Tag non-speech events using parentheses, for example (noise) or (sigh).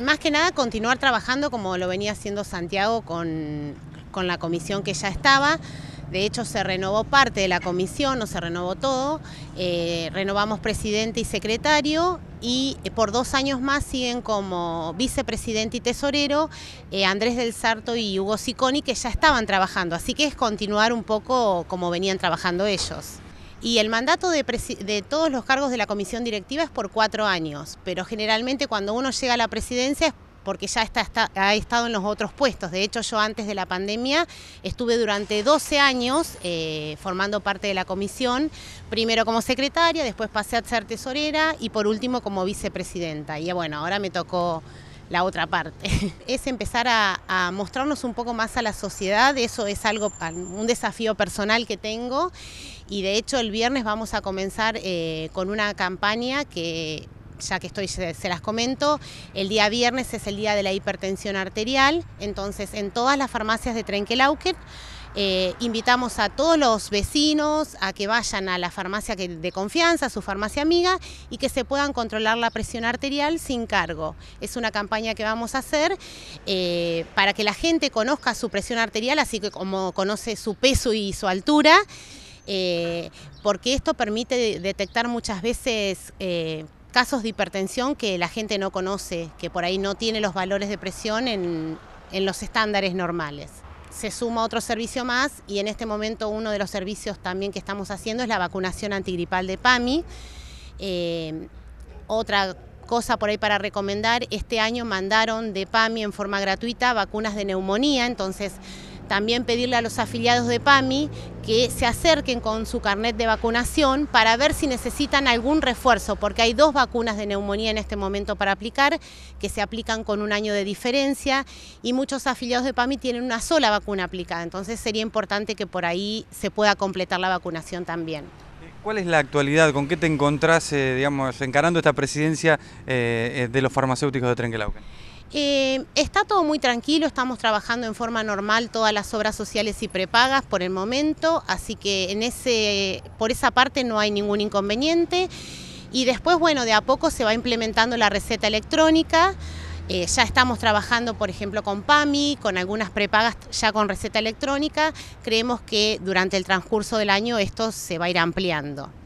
Más que nada continuar trabajando como lo venía haciendo Santiago con, la comisión que ya estaba. De hecho, se renovó parte de la comisión, no se renovó todo. Eh, renovamos presidente y secretario y eh, por dos años más siguen como vicepresidente y tesorero eh, Andrés del Sarto y Hugo Siconi, que ya estaban trabajando. Así que es continuar un poco como venían trabajando ellos. Y el mandato de, todos los cargos de la comisión directiva es por cuatro años, pero generalmente cuando uno llega a la presidencia es porque ya ha estado en los otros puestos. De hecho, yo antes de la pandemia estuve durante 12 años eh, formando parte de la comisión, primero como secretaria, después pasé a ser tesorera y por último como vicepresidenta. Y bueno, ahora me tocó la otra parte. (laughs) es empezar a, mostrarnos un poco más a la sociedad, eso es algo, un desafío personal que tengo y de hecho el viernes vamos a comenzar eh, con una campaña que ya que estoy, se, las comento, el día viernes es el día de la hipertensión arterial, entonces en todas las farmacias de Trenquelauquet eh, invitamos a todos los vecinos a que vayan a la farmacia de confianza, a su farmacia amiga, y que se puedan controlar la presión arterial sin cargo. Es una campaña que vamos a hacer eh, para que la gente conozca su presión arterial, así que como conoce su peso y su altura. Eh, porque esto permite detectar muchas veces casos de hipertensión que la gente no conoce, que por ahí no tiene los valores de presión en los estándares normales se suma otro servicio más y en este momento uno de los servicios también que estamos haciendo es la vacunación antigripal de PAMI. Eh, otra cosa por ahí para recomendar, este año mandaron de PAMI en forma gratuita vacunas de neumonía, entonces también pedirle a los afiliados de PAMI que se acerquen con su carnet de vacunación para ver si necesitan algún refuerzo, porque hay dos vacunas de neumonía en este momento para aplicar, que se aplican con un año de diferencia, y muchos afiliados de PAMI tienen una sola vacuna aplicada, entonces sería importante que por ahí se pueda completar la vacunación también. ¿Cuál es la actualidad? ¿Con qué te encontrás, eh, digamos, encarando esta presidencia eh, eh, de los farmacéuticos de Trenquelauca? Eh, está todo muy tranquilo, estamos trabajando en forma normal todas las obras sociales y prepagas por el momento, así que por esa parte no hay ningún inconveniente. Y después, bueno, de a poco se va implementando la receta electrónica. Eh, ya estamos trabajando, por ejemplo, con PAMI, con algunas prepagas ya con receta electrónica. Creemos que durante el transcurso del año esto se va a ir ampliando.